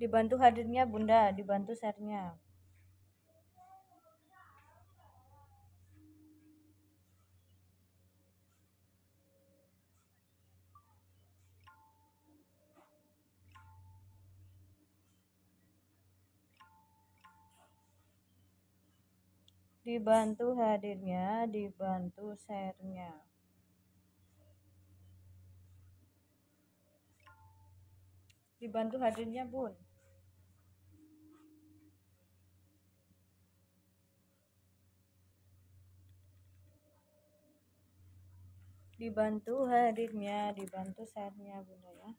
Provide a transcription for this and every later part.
dibantu hadirnya bunda dibantu sharenya. dibantu hadirnya dibantu sharenya. dibantu hadirnya bun dibantu hadirnya dibantu sharenya, bunda ya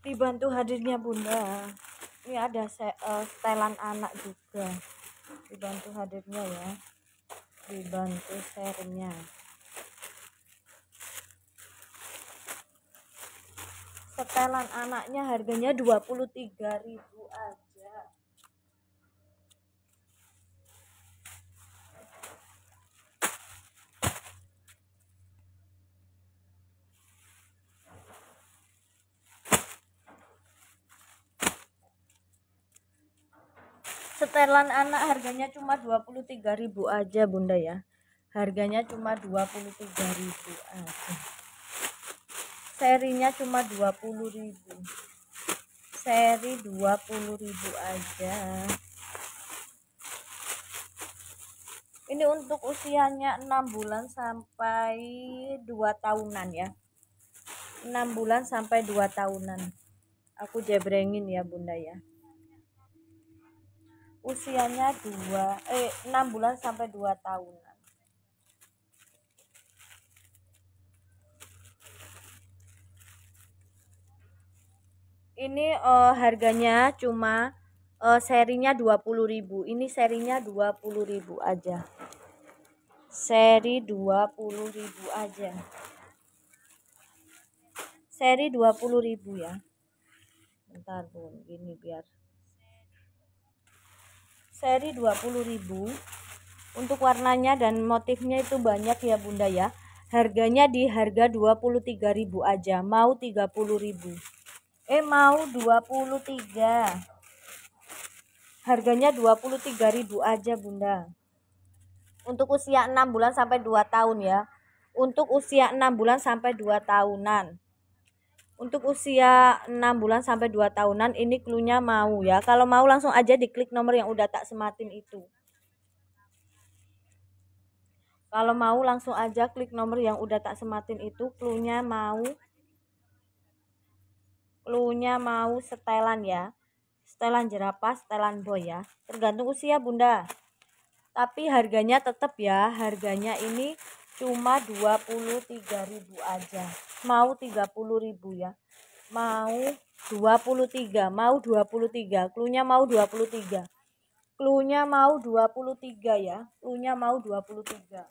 dibantu hadirnya bunda ini ada eh, setelan anak juga dibantu hadirnya ya dibantu sharenya. setelan anaknya harganya 23.000 aja setelan anak harganya cuma 23.000 aja Bunda ya harganya cuma 23.000 aja serinya cuma 20.000 seri 20.000 aja ini untuk usianya 6 bulan sampai 2 tahunan ya 6 bulan sampai 2 tahunan aku jebrengin ya bunda ya usianya 2 eh 6 bulan sampai 2 tahunan. Ini uh, harganya cuma uh, serinya 20.000. Ini serinya 20.000 aja. Seri 20.000 aja. Seri 20.000 ya. Bentar, Bun. Gini biar seri 20.000 untuk warnanya dan motifnya itu banyak ya bunda ya harganya di harga 23.000 aja mau 30.000 eh mau 23 harganya 23.000 aja bunda untuk usia 6 bulan sampai 2 tahun ya untuk usia 6 bulan sampai 2 tahunan untuk usia 6 bulan sampai 2 tahunan ini klunya mau ya. Kalau mau langsung aja diklik nomor yang udah tak sematin itu. Kalau mau langsung aja klik nomor yang udah tak sematin itu klunya mau klunya mau setelan ya. Setelan jerapah, setelan boy ya. Tergantung usia Bunda. Tapi harganya tetap ya, harganya ini cuma 23.000 aja mau 30.000 ya mau 23 mau 23 klunya mau 23 klunya mau 23 ya klunya mau 23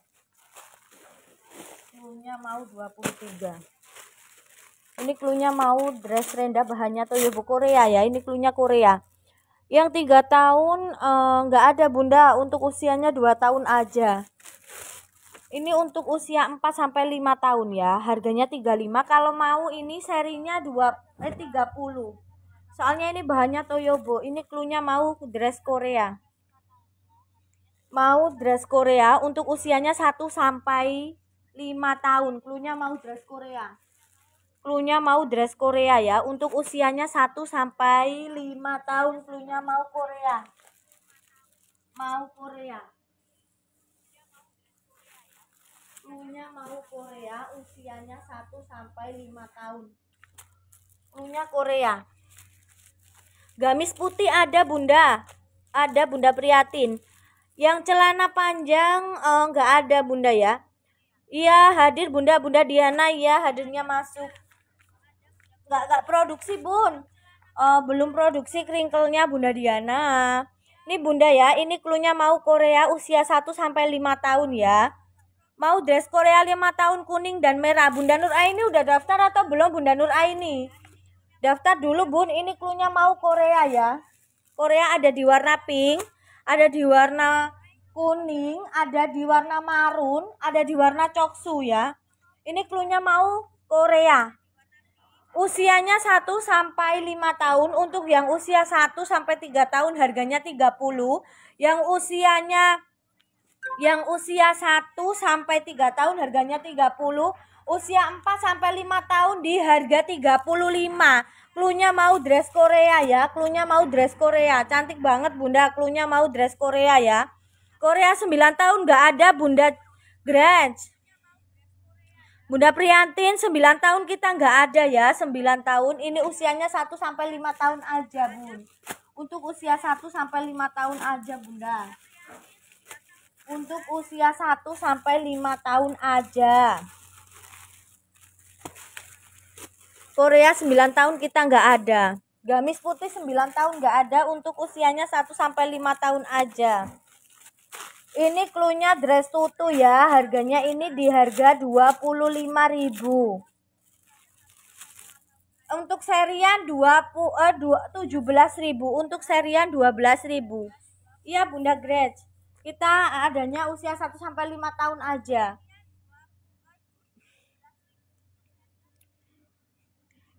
klunya mau 23 ini klunya mau dress renda bahannya Toyobo Korea ya ini klunya Korea yang tiga tahun enggak eh, ada bunda untuk usianya dua tahun aja ini untuk usia 4 sampai 5 tahun ya. Harganya 35. Kalau mau ini serinya 2 eh 30. Soalnya ini bahannya Toyobo. Ini klunya mau dress Korea. Mau dress Korea untuk usianya 1 sampai 5 tahun. Klunya mau dress Korea. Klunya mau dress Korea ya. Untuk usianya 1 sampai 5 tahun klunya mau Korea. Mau Korea. Krunya mau Korea, usianya 1 sampai 5 tahun. Krunya Korea. Gamis putih ada Bunda. Ada Bunda Priatin. Yang celana panjang enggak eh, ada Bunda ya. Iya, hadir Bunda, Bunda Diana ya, hadirnya masuk. Enggak enggak produksi, Bun. Uh, belum produksi kringkelnya Bunda Diana. Ini Bunda ya, ini klunya mau Korea usia 1 sampai 5 tahun ya mau dress Korea lima tahun kuning dan merah. Bunda Nur Aini udah daftar atau belum Bunda Nur Aini? Daftar dulu Bun, ini klunya mau Korea ya. Korea ada di warna pink, ada di warna kuning, ada di warna marun, ada di warna coksu ya. Ini klunya mau Korea. Usianya 1 sampai 5 tahun untuk yang usia 1 sampai 3 tahun harganya 30, yang usianya yang usia 1 sampai 3 tahun harganya 30, usia 4 sampai 5 tahun di harga 35. Klunya mau dress Korea ya, klunya mau dress Korea. Cantik banget Bunda, klunya mau dress Korea ya. Korea 9 tahun gak ada Bunda Grand Bunda Priantin 9 tahun kita nggak ada ya, 9 tahun. Ini usianya 1 sampai 5 tahun aja, Bun. Untuk usia 1 sampai 5 tahun aja, Bunda untuk usia 1 sampai 5 tahun aja. Korea 9 tahun kita nggak ada. Gamis putih 9 tahun nggak ada untuk usianya 1 sampai 5 tahun aja. Ini klunya dress tutu ya. Harganya ini di harga 25.000 untuk serian 20 eh 17.000 untuk serian 12.000. Iya Bunda Grace kita adanya usia 1 sampai 5 tahun aja.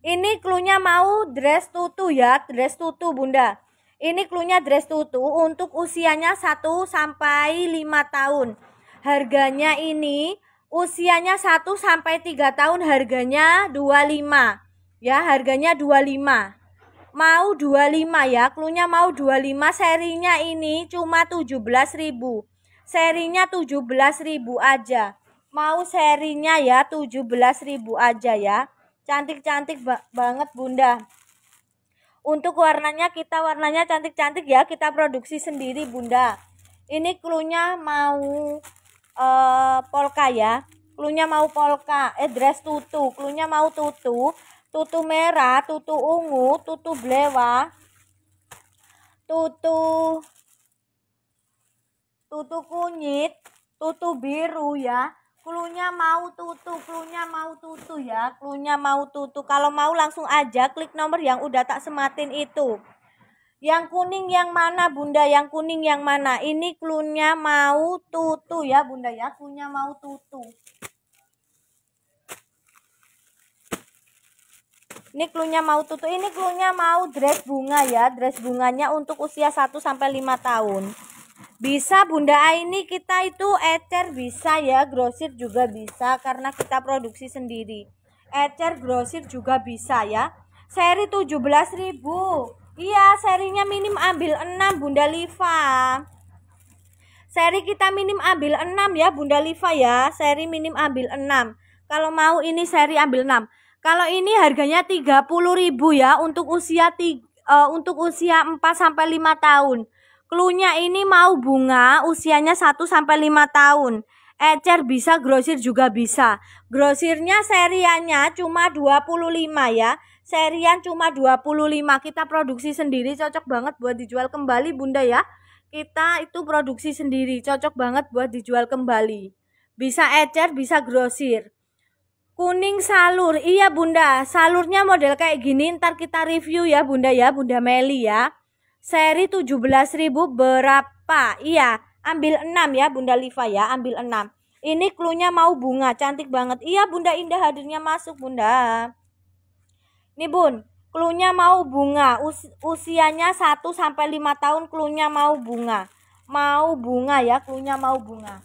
Ini klunya mau dress tutu ya, dress tutu Bunda. Ini klunya dress tutu untuk usianya 1 sampai 5 tahun. Harganya ini usianya 1 sampai 3 tahun harganya 25. Ya, harganya 25 mau 25 ya klunya mau 25 serinya ini cuma 17.000 serinya 17.000 aja mau serinya ya 17.000 aja ya cantik-cantik ba banget bunda untuk warnanya kita warnanya cantik-cantik ya kita produksi sendiri bunda ini klunya mau uh, polka ya klunya mau polka eh dress tutu klunya mau tutu tutu merah, tutu ungu, tutu blewa, tutu tutu kunyit, tutu biru ya. Klunya mau tutu, klunya mau tutu ya, klunya mau tutu. Kalau mau langsung aja klik nomor yang udah tak sematin itu. Yang kuning yang mana bunda? Yang kuning yang mana? Ini klunya mau tutu ya bunda ya. Klunya mau tutu. Ini klunya mau tutup. Ini klunya mau dress bunga ya. Dress bunganya untuk usia 1 sampai 5 tahun. Bisa Bunda Aini ini kita itu ecer bisa ya, grosir juga bisa karena kita produksi sendiri. Ecer grosir juga bisa ya. Seri 17.000. Iya, serinya minim ambil 6 Bunda Liva. Seri kita minim ambil 6 ya Bunda Liva ya. Seri minim ambil 6. Kalau mau ini seri ambil 6. Kalau ini harganya 30.000 ya untuk usia tiga, uh, eh, untuk usia 4 sampai 5 tahun. Klunya ini mau bunga usianya 1 sampai 5 tahun. Ecer bisa, grosir juga bisa. Grosirnya seriannya cuma 25 ya. Serian cuma 25. Kita produksi sendiri cocok banget buat dijual kembali Bunda ya. Kita itu produksi sendiri cocok banget buat dijual kembali. Bisa ecer, bisa grosir. Kuning salur, iya bunda, salurnya model kayak gini ntar kita review ya bunda ya, bunda Meli ya. Seri 17.000 berapa? Iya, ambil 6 ya bunda Liva ya, ambil 6. Ini klunya mau bunga, cantik banget. Iya bunda Indah hadirnya masuk bunda. Nih bun, klunya mau bunga, Us usianya 1 sampai 5 tahun klunya mau bunga. Mau bunga ya, klunya mau bunga.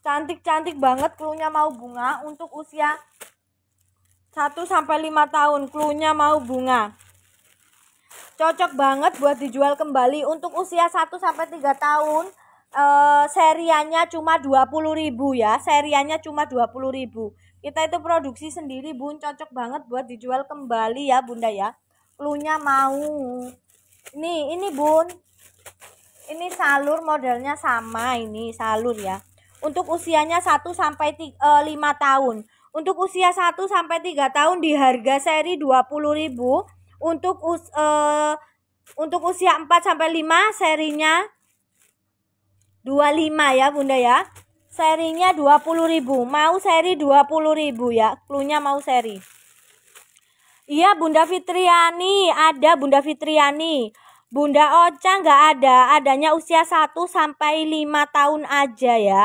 Cantik-cantik banget klunya mau bunga untuk usia 1 sampai 5 tahun klunya mau bunga. Cocok banget buat dijual kembali untuk usia 1 sampai 3 tahun. E, seriannya cuma 20.000 ya. Seriannya cuma 20.000. Kita itu produksi sendiri, Bun. Cocok banget buat dijual kembali ya, Bunda ya. Klunya mau. Nih, ini, Bun ini salur modelnya sama ini salur ya untuk usianya 1 sampai 5 eh, tahun. Untuk usia 1 sampai 3 tahun di harga seri 20.000, untuk us, uh, untuk usia 4 sampai 5 serinya 25 ya Bunda ya. Serinya 20.000, mau seri 20.000 ya. Klunya mau seri. Iya Bunda Fitriani, ada Bunda Fitriani. Bunda Ocha nggak ada, adanya usia 1 sampai 5 tahun aja ya.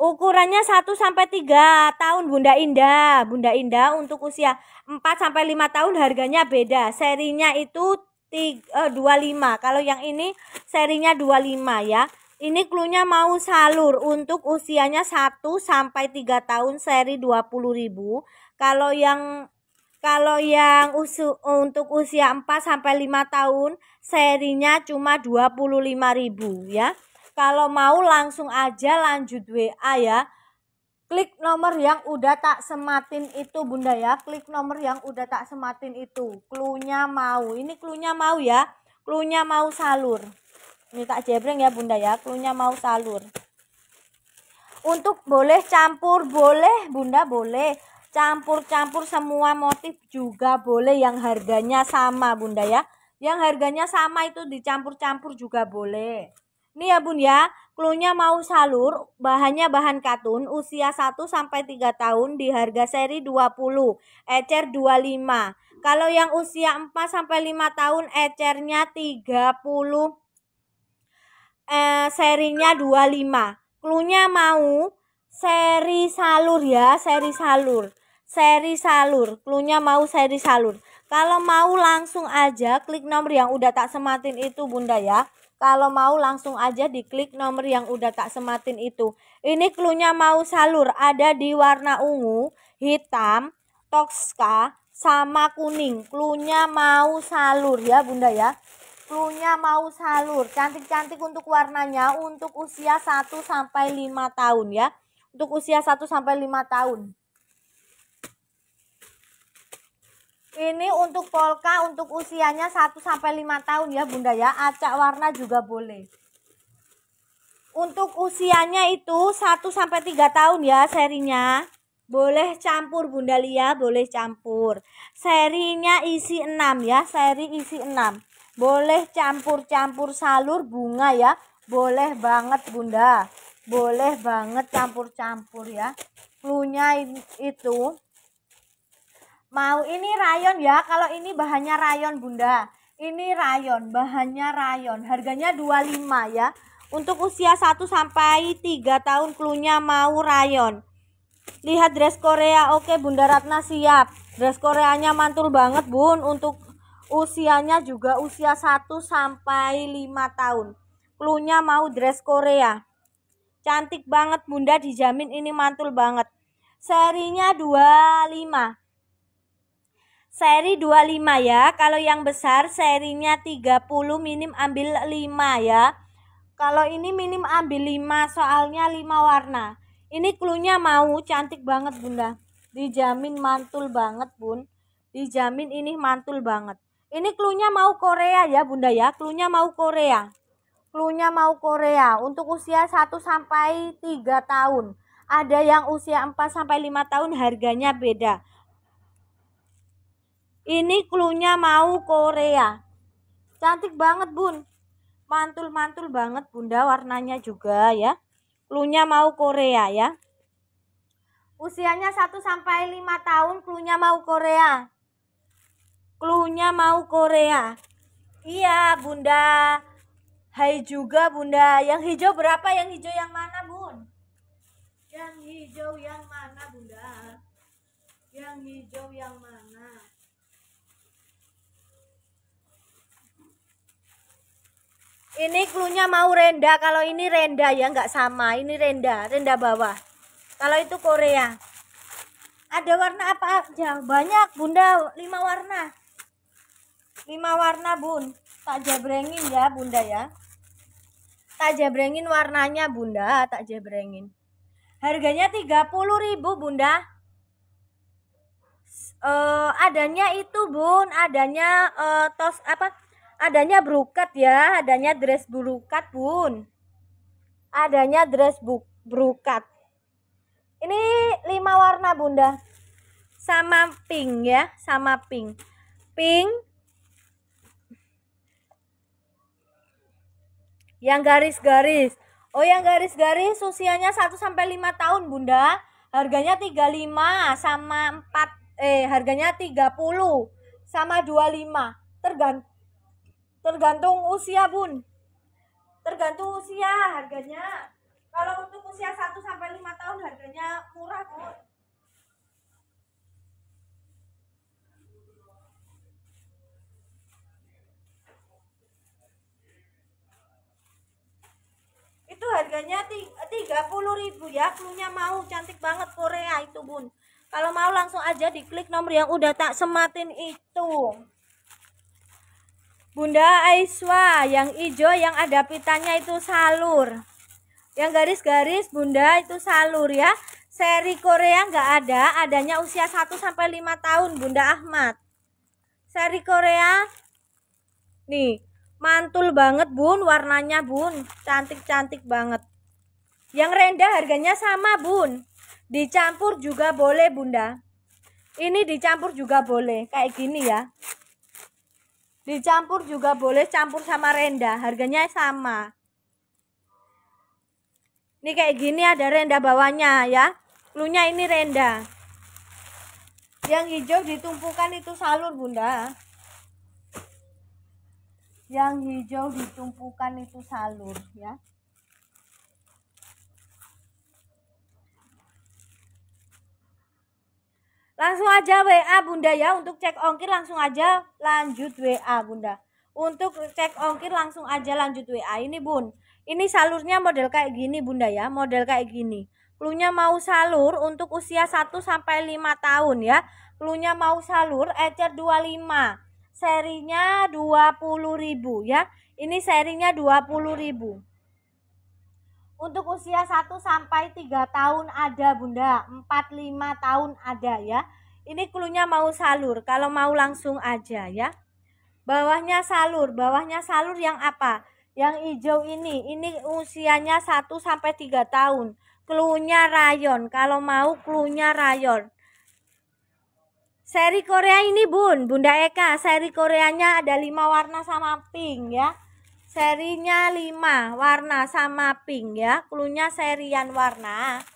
Ukurannya 1 sampai 3 tahun Bunda Indah. Bunda Indah untuk usia 4 sampai 5 tahun harganya beda. Serinya itu 3, eh, 25. Kalau yang ini serinya 25 ya. Ini klunya mau salur untuk usianya 1 sampai 3 tahun seri 20.000. Kalau yang kalau yang usu, untuk usia 4 sampai 5 tahun serinya cuma 25.000 ya. Kalau mau langsung aja lanjut WA ya. Klik nomor yang udah tak sematin itu Bunda ya. Klik nomor yang udah tak sematin itu. Klunya mau. Ini klunya mau ya. Klunya mau salur. Ini tak jebreng ya Bunda ya. Klunya mau salur. Untuk boleh campur boleh Bunda boleh campur-campur semua motif juga boleh yang harganya sama bunda ya yang harganya sama itu dicampur-campur juga boleh ini ya bun ya, klunya mau salur, bahannya bahan katun, usia 1 sampai 3 tahun di harga seri 20, ecer 25. Kalau yang usia 4 sampai 5 tahun ecernya 30 eh, serinya 25. Klunya mau seri salur ya, seri salur. Seri salur, klunya mau seri salur. Kalau mau langsung aja klik nomor yang udah tak sematin itu Bunda ya. Kalau mau langsung aja diklik nomor yang udah tak sematin itu. Ini klunya mau salur ada di warna ungu, hitam, tokska, sama kuning. Klunya mau salur ya bunda ya. Klunya mau salur. Cantik-cantik untuk warnanya untuk usia 1 sampai 5 tahun ya. Untuk usia 1 sampai 5 tahun. Ini untuk polka untuk usianya 1 sampai 5 tahun ya Bunda ya. Acak warna juga boleh. Untuk usianya itu 1 sampai 3 tahun ya serinya. Boleh campur Bunda Lia, boleh campur. Serinya isi 6 ya, seri isi 6. Boleh campur-campur salur bunga ya. Boleh banget Bunda. Boleh banget campur-campur ya. Klunya itu mau ini rayon ya kalau ini bahannya rayon bunda ini rayon bahannya rayon harganya 25 ya untuk usia 1 sampai 3 tahun klunya mau rayon lihat dress Korea oke Bunda Ratna siap dress Koreanya mantul banget bun untuk usianya juga usia 1 sampai 5 tahun klunya mau dress Korea cantik banget Bunda dijamin ini mantul banget serinya 25 seri 25 ya. Kalau yang besar serinya 30 minim ambil 5 ya. Kalau ini minim ambil 5 soalnya 5 warna. Ini klunya mau cantik banget Bunda. Dijamin mantul banget Bun. Dijamin ini mantul banget. Ini klunya mau Korea ya Bunda ya. Klunya mau Korea. Klunya mau Korea untuk usia 1 sampai 3 tahun. Ada yang usia 4 sampai 5 tahun harganya beda. Ini klunya mau Korea. Cantik banget, Bun. Mantul-mantul banget, Bunda, warnanya juga ya. Klunya mau Korea ya. Usianya 1 sampai 5 tahun, klunya mau Korea. Klunya mau Korea. Iya, Bunda. Hai juga, Bunda. Yang hijau berapa? Yang hijau yang mana, Bun? Yang hijau yang mana, Bunda? Yang hijau yang mana? ini klunya mau renda kalau ini renda ya nggak sama ini renda renda bawah kalau itu Korea ada warna apa aja banyak bunda lima warna lima warna bun tak jabrengin ya bunda ya tak jabrengin warnanya bunda tak jabrengin harganya 30.000 bunda uh, adanya itu bun adanya uh, tos apa adanya brukat ya, adanya dress brukat, Bun. Adanya dress brokat brukat. Ini lima warna, Bunda. Sama pink ya, sama pink. Pink yang garis-garis. Oh, yang garis-garis usianya 1 sampai 5 tahun, Bunda. Harganya 35 sama 4 eh harganya 30 sama 25. Tergantung Tergantung usia, Bun. Tergantung usia harganya. Kalau untuk usia 1 sampai 5 tahun harganya murah, Bun. Itu harganya ribu ya. Klunya mau cantik banget Korea itu, Bun. Kalau mau langsung aja diklik nomor yang udah tak sematin itu. Bunda Aiswa, yang hijau yang ada pitanya itu salur. Yang garis-garis Bunda itu salur ya. Seri Korea nggak ada, adanya usia 1 5 tahun Bunda Ahmad. Seri Korea nih, mantul banget Bun, warnanya Bun, cantik-cantik banget. Yang rendah harganya sama Bun. Dicampur juga boleh Bunda. Ini dicampur juga boleh, kayak gini ya dicampur juga boleh campur sama rendah, harganya sama ini kayak gini ada rendah bawahnya ya klunya ini rendah. yang hijau ditumpukan itu salur bunda yang hijau ditumpukan itu salur ya Langsung aja WA Bunda ya untuk cek ongkir langsung aja lanjut WA Bunda. Untuk cek ongkir langsung aja lanjut WA ini Bun. Ini salurnya model kayak gini Bunda ya, model kayak gini. Klunya mau salur untuk usia 1 sampai 5 tahun ya. Klunya mau salur ecer 25. Serinya 20.000 ya. Ini serinya 20.000. Untuk usia 1 sampai 3 tahun ada Bunda, 4 5 tahun ada ya. Ini klunya mau salur, kalau mau langsung aja ya. Bawahnya salur, bawahnya salur yang apa? Yang hijau ini, ini usianya 1 sampai 3 tahun. Klunya rayon, kalau mau klunya rayon. Seri Korea ini bun, Bunda Eka, seri Koreanya ada 5 warna sama pink ya. Serinya 5, warna sama pink ya. Klunya serian warna.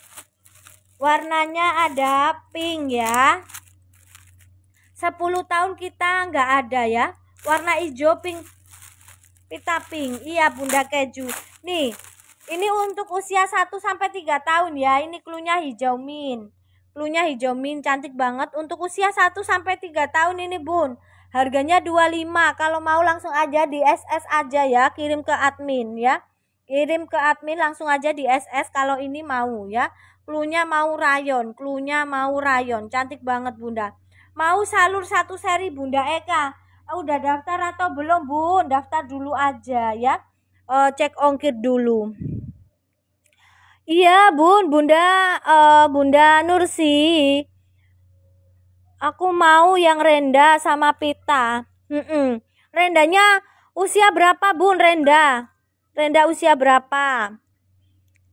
Warnanya ada pink ya. 10 tahun kita nggak ada ya. Warna hijau pink pita pink. Iya, Bunda Keju. Nih, ini untuk usia 1 sampai 3 tahun ya. Ini klunya hijau min lunya hijau min cantik banget untuk usia 1 sampai 3 tahun ini, Bun. Harganya 25. Kalau mau langsung aja di SS aja ya, kirim ke admin ya. Kirim ke admin langsung aja di SS kalau ini mau ya. Klunya mau rayon, klunya mau rayon. Cantik banget, Bunda. Mau salur satu seri Bunda Eka. Oh, udah daftar atau belum, Bun? Daftar dulu aja ya. Uh, cek ongkir dulu. Iya, Bun, Bunda uh, Bunda Nursi. Aku mau yang Renda sama Pita. Mm-mm. Rendanya usia berapa, Bun? Renda. Renda usia berapa?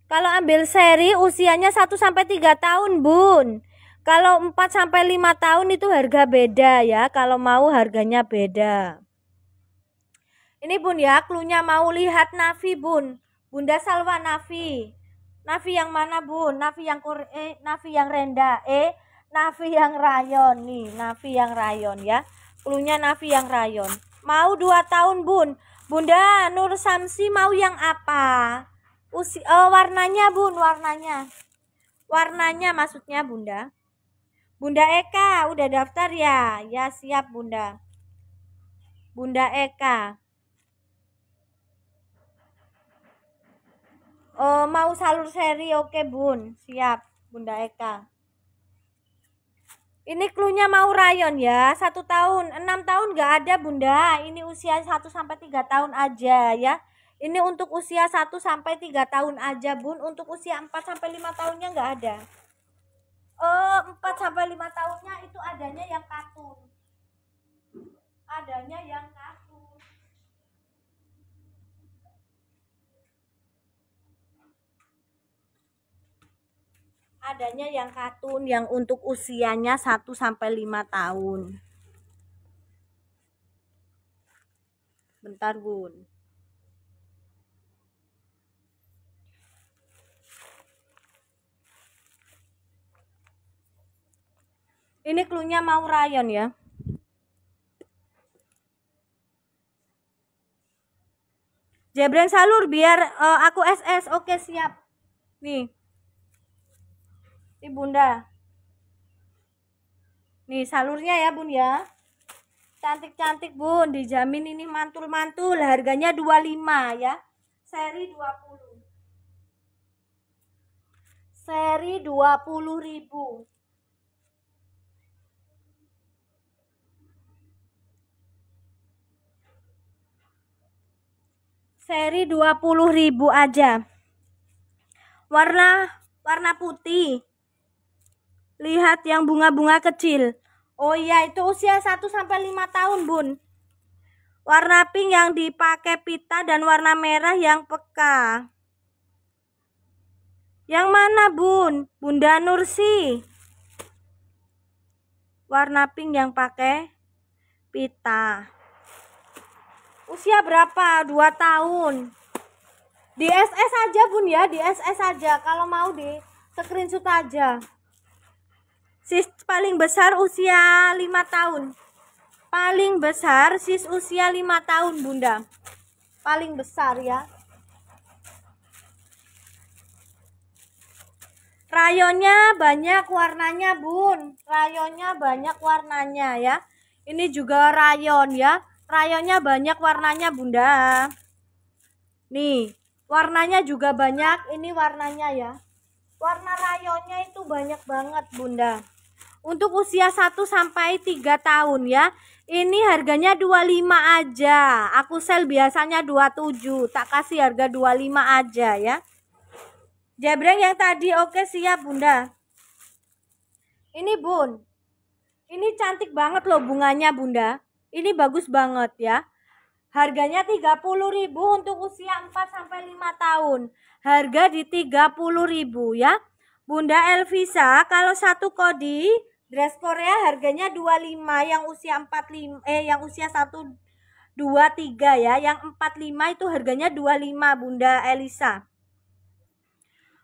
Kalau ambil seri usianya 1 sampai 3 tahun, Bun. Kalau 4 sampai 5 tahun itu harga beda ya. Kalau mau harganya beda. Ini Bun ya, klunya mau lihat Nafi, Bun. Bunda Salwa Nafi. Nafi yang mana bu? Nafi yang kur eh, Nafi yang renda eh Nafi yang rayon nih Nafi yang rayon ya Klunya Nafi yang rayon Mau dua tahun bun Bunda Nur Samsi mau yang apa? Usi oh, warnanya bun warnanya Warnanya maksudnya bunda Bunda Eka udah daftar ya? Ya siap bunda Bunda Eka uh, mau salur seri oke bun siap bunda Eka ini klunya mau rayon ya satu tahun enam tahun nggak ada bunda ini usia 1 sampai tiga tahun aja ya ini untuk usia 1 sampai tiga tahun aja bun untuk usia 4 sampai lima tahunnya nggak ada eh, empat sampai lima tahunnya itu adanya yang katun adanya yang katun adanya yang katun yang untuk usianya 1 sampai 5 tahun. Bentar, Bun. Ini klunya mau rayon ya. Jebren salur biar uh, aku SS. Oke, siap. Nih ini bunda nih salurnya ya bun ya cantik-cantik bun dijamin ini mantul-mantul harganya 25 ya seri 20 seri 20 ribu seri 20 ribu aja warna warna putih Lihat yang bunga-bunga kecil. Oh iya, itu usia 1 sampai 5 tahun, Bun. Warna pink yang dipakai pita dan warna merah yang peka. Yang mana, Bun? Bunda Nursi. Warna pink yang pakai pita. Usia berapa? 2 tahun. Di SS aja, Bun ya, di SS aja. Kalau mau di screenshot aja paling besar usia 5 tahun. Paling besar sis usia 5 tahun, Bunda. Paling besar ya. Rayonnya banyak warnanya, Bun. Rayonnya banyak warnanya ya. Ini juga rayon ya. Rayonnya banyak warnanya, Bunda. Nih, warnanya juga banyak. Ini warnanya ya. Warna rayonnya itu banyak banget, Bunda untuk usia 1 sampai 3 tahun ya. Ini harganya 25 aja. Aku sel biasanya 27, tak kasih harga 25 aja ya. Jebreng yang tadi oke siap Bunda. Ini Bun. Ini cantik banget loh bunganya Bunda. Ini bagus banget ya. Harganya 30.000 untuk usia 4 sampai 5 tahun. Harga di 30.000 ya. Bunda Elvisa kalau satu kodi Dress Korea harganya 25 yang usia 45 eh yang usia 1 2 3 ya. Yang 45 itu harganya 25 Bunda Elisa.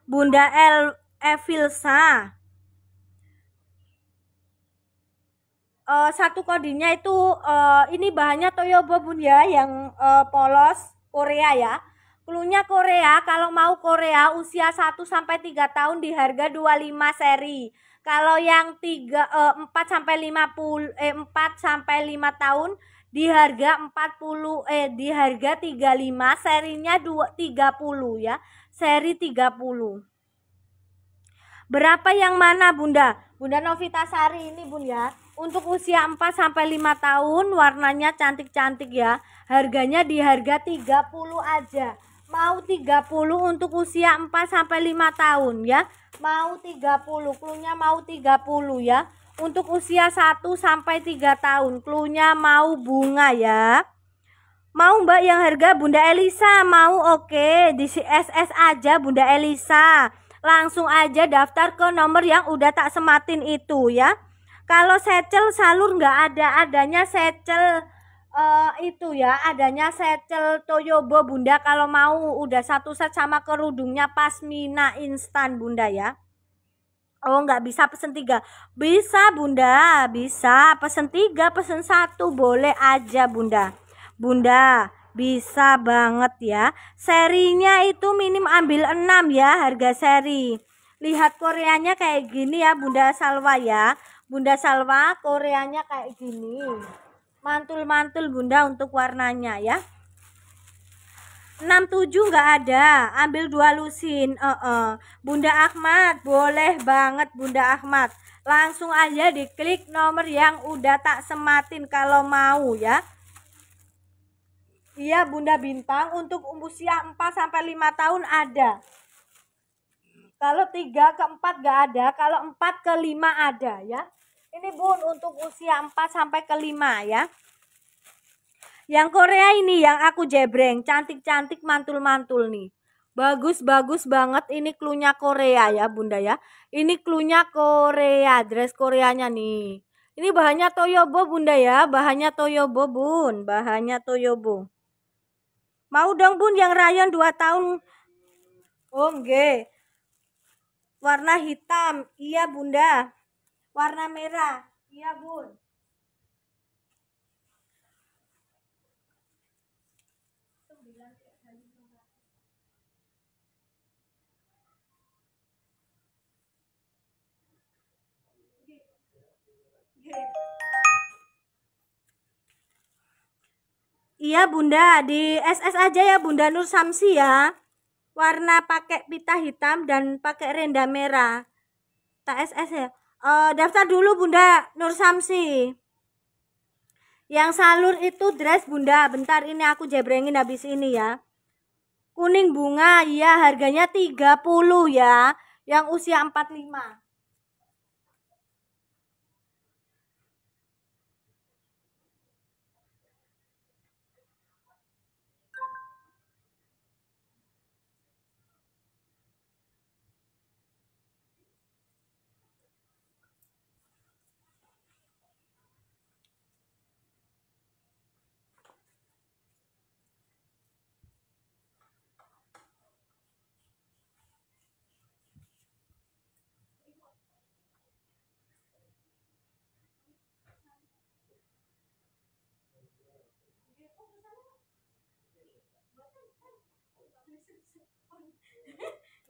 Bunda El Evilsa. Uh, satu kodenya itu uh, ini bahannya Toyobo Bun ya yang uh, polos Korea ya. Klunya Korea, kalau mau Korea usia 1 sampai 3 tahun di harga 25 seri. Kalau yang 3 eh, 4 sampai 50 eh 4 sampai 5 tahun di harga 40 eh di harga 35 serinya 2 30 ya. Seri 30. Berapa yang mana Bunda? Bunda Novita Sari ini Bun ya. Untuk usia 4 sampai 5 tahun warnanya cantik-cantik ya. Harganya di harga 30 aja. Mau 30 untuk usia 4 sampai 5 tahun ya mau 30 klunya mau 30 ya untuk usia 1 sampai 3 tahun klunya mau bunga ya mau mbak yang harga Bunda Elisa mau oke okay. di CSS aja Bunda Elisa langsung aja daftar ke nomor yang udah tak sematin itu ya kalau secel salur nggak ada adanya secel uh, itu ya adanya secel toyobo bunda kalau mau udah satu set sama kerudungnya pasmina instan bunda ya Oh nggak bisa pesen tiga Bisa bunda bisa pesen tiga pesen satu boleh aja bunda Bunda bisa banget ya Serinya itu minim ambil enam ya harga seri Lihat koreanya kayak gini ya bunda Salwa ya Bunda Salwa koreanya kayak gini mantul-mantul bunda untuk warnanya ya 67 enggak ada ambil dua lusin uh -uh. Bunda Ahmad boleh banget Bunda Ahmad langsung aja diklik nomor yang udah tak sematin kalau mau ya Iya Bunda Bintang untuk usia 4 sampai 5 tahun ada kalau 3 ke 4 enggak ada kalau 4 ke 5 ada ya ini bun untuk usia 4 sampai ke 5 ya. Yang Korea ini yang aku jebreng, cantik-cantik mantul-mantul nih. Bagus-bagus banget ini klunya Korea ya bunda ya. Ini klunya Korea, dress Koreanya nih. Ini bahannya Toyobo bunda ya, bahannya Toyobo bun, bahannya Toyobo. Mau dong bun yang rayon 2 tahun. Oh enggak. Warna hitam, iya bunda warna merah. Iya, Bun. Iya bunda, di SS aja ya bunda Nur Samsi ya. Warna pakai pita hitam dan pakai renda merah. Tak SS ya uh, daftar dulu Bunda Nur Samsi yang salur itu dress Bunda bentar ini aku jebrengin habis ini ya kuning bunga ya harganya 30 ya yang usia 45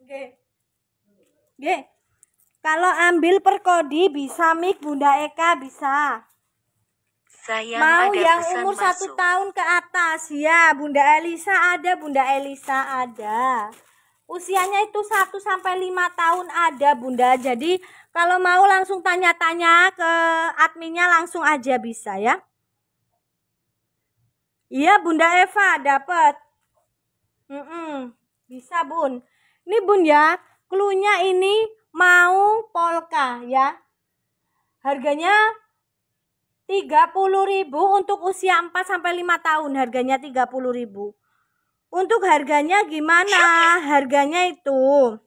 Oke. G, Kalau ambil perkodi bisa mik Bunda Eka bisa. Sayang Mau ada yang umur masuk. satu tahun ke atas ya Bunda Elisa ada Bunda Elisa ada. Usianya itu 1 sampai lima tahun ada Bunda. Jadi kalau mau langsung tanya-tanya ke adminnya langsung aja bisa ya. Iya Bunda Eva dapat. Mm -mm. Bisa Bun. Ini bun ya, klunya ini mau polka ya. Harganya 30.000 untuk usia 4 sampai 5 tahun harganya 30.000. Untuk harganya gimana? Harganya itu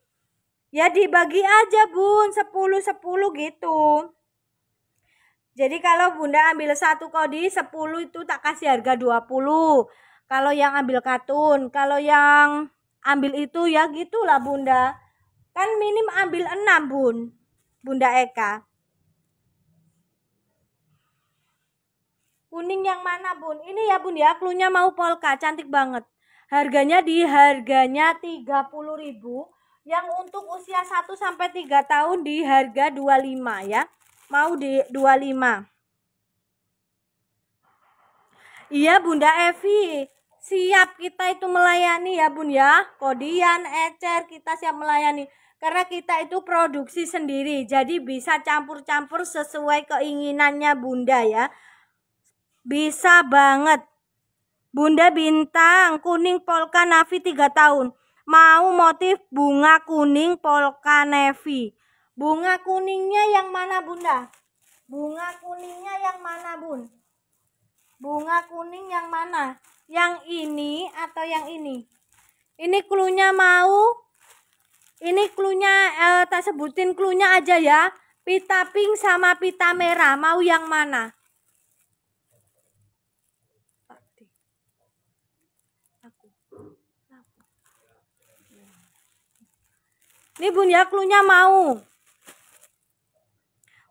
ya dibagi aja bun 10 10 gitu jadi kalau bunda ambil satu kodi 10 itu tak kasih harga 20 kalau yang ambil katun kalau yang ambil itu ya gitulah bunda kan minim ambil enam bun bunda Eka kuning yang mana bun ini ya bun ya klunya mau polka cantik banget harganya di harganya 30.000 yang untuk usia 1 sampai 3 tahun di harga 25 ya mau di 25 Iya Bunda Evi siap kita itu melayani ya bun ya kodian ecer kita siap melayani karena kita itu produksi sendiri jadi bisa campur-campur sesuai keinginannya bunda ya bisa banget bunda bintang kuning polka navi 3 tahun mau motif bunga kuning polka navi bunga kuningnya yang mana bunda bunga kuningnya yang mana bun bunga kuning yang mana yang ini atau yang ini ini klunya mau ini klunya eh, tak sebutin klunya aja ya pita pink sama pita merah mau yang mana ini bun ya klunya mau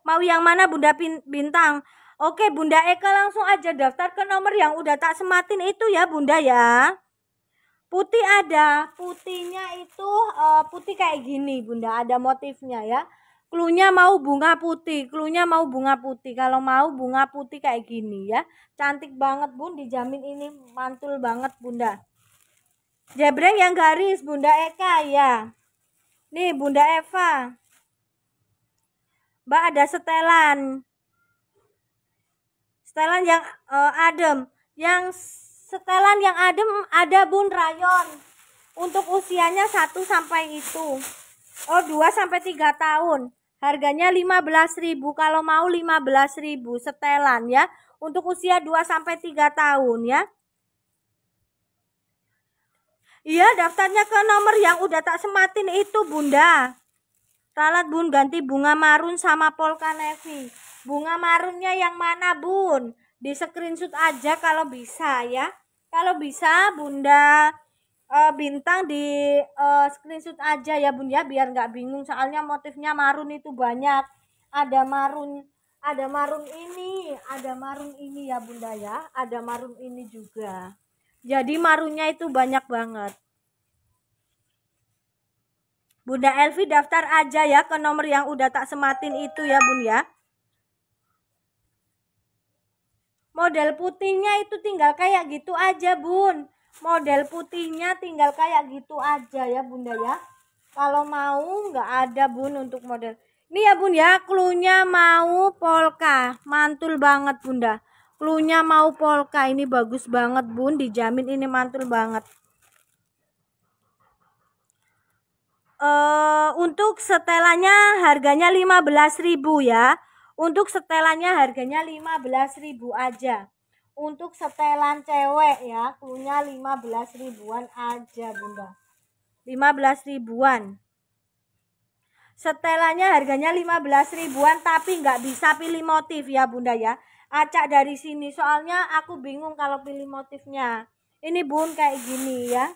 mau yang mana bunda bintang Oke, Bunda Eka langsung aja daftar ke nomor yang udah tak sematin itu ya, Bunda ya. Putih ada, putihnya itu uh, putih kayak gini, Bunda. Ada motifnya ya. Klunya mau bunga putih, klunya mau bunga putih. Kalau mau bunga putih kayak gini ya. Cantik banget, Bun. Dijamin ini mantul banget, Bunda. Jebreng yang garis, Bunda Eka ya. Nih, Bunda Eva. Mbak ada setelan setelan yang uh, adem yang setelan yang adem ada bun rayon untuk usianya 1 sampai itu oh 2 sampai 3 tahun harganya 15.000 kalau mau 15.000 setelan ya untuk usia 2 sampai 3 tahun ya Iya daftarnya ke nomor yang udah tak sematin itu bunda Ralat bun ganti bunga marun sama polka navy Bunga marunnya yang mana, Bun? Di screenshot aja kalau bisa ya. Kalau bisa, Bunda uh, bintang di uh, screenshot aja ya bun ya biar nggak bingung soalnya motifnya marun itu banyak ada marun ada marun ini ada marun ini ya bunda ya ada marun ini juga jadi marunnya itu banyak banget Bunda Elvi daftar aja ya ke nomor yang udah tak sematin itu ya bun ya Model putihnya itu tinggal kayak gitu aja, Bun. Model putihnya tinggal kayak gitu aja ya, Bunda ya. Kalau mau nggak ada, Bun, untuk model. Ini ya, Bun ya, klunya mau polka. Mantul banget, Bunda. Klunya mau polka. Ini bagus banget, Bun. Dijamin ini mantul banget. Uh, untuk setelannya harganya 15.000 ya. Untuk setelannya harganya 15.000 aja. Untuk setelan cewek ya, punya 15 ribuan aja, Bunda. 15 ribuan. Setelannya harganya 15 ribuan tapi nggak bisa pilih motif ya, Bunda ya. Acak dari sini soalnya aku bingung kalau pilih motifnya. Ini Bun kayak gini ya.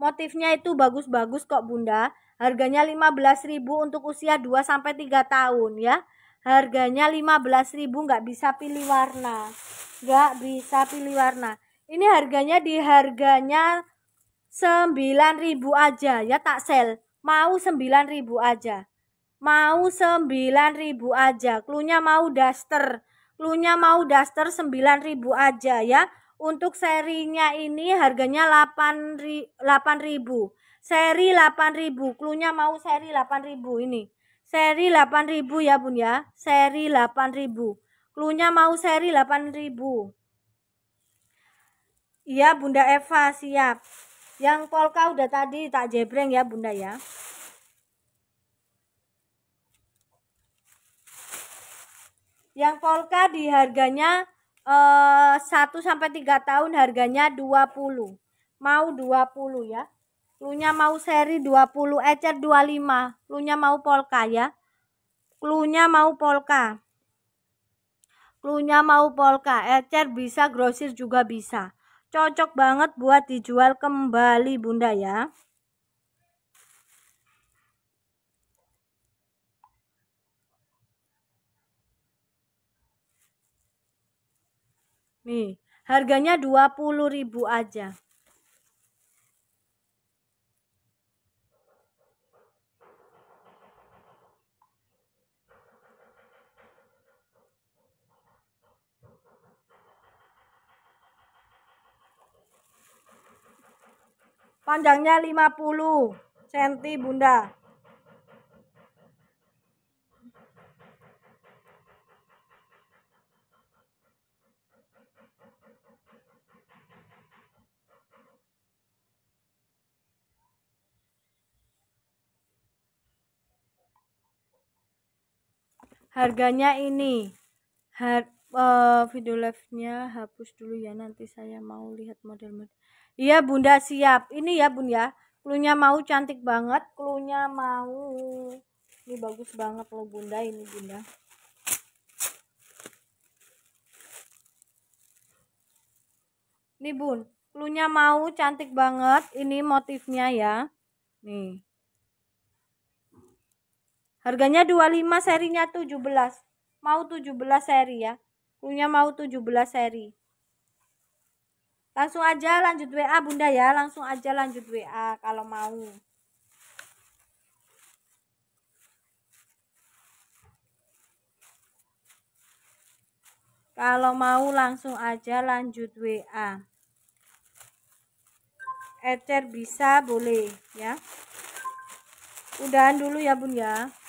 Motifnya itu bagus-bagus kok, Bunda. Harganya 15.000 untuk usia 2 sampai 3 tahun ya. Harganya 15.000 nggak bisa pilih warna. Nggak bisa pilih warna. Ini harganya di harganya 9.000 aja ya tak sel. Mau 9.000 aja. Mau 9.000 aja. Klunya mau daster. Klunya mau daster 9.000 aja ya. Untuk serinya ini harganya 8.000 seri 8000 klunya mau seri 8000 ini seri 8000 ya bun ya seri 8000 klunya mau seri 8000 iya bunda Eva siap yang polka udah tadi tak jebreng ya bunda ya yang polka di harganya eh, 1 sampai 3 tahun harganya 20 mau 20 ya Lunya mau seri 20, ecer 25. Lunya mau polka ya. Lunya mau polka. Lunya mau polka, ecer eh, bisa, grosir juga bisa. Cocok banget buat dijual kembali Bunda ya. Nih, harganya 20.000 aja. Panjangnya 50 cm Bunda. Harganya ini. Har uh, video live-nya hapus dulu ya nanti saya mau lihat model-model. Iya bunda siap. Ini ya bun ya. Klunya mau cantik banget. Klunya mau. Ini bagus banget loh bunda ini bunda. Ini bun. Klunya mau cantik banget. Ini motifnya ya. Nih. Harganya 25 serinya 17. Mau 17 seri ya. Klunya mau 17 seri langsung aja lanjut WA bunda ya langsung aja lanjut WA kalau mau kalau mau langsung aja lanjut WA ecer bisa boleh ya udahan dulu ya bun ya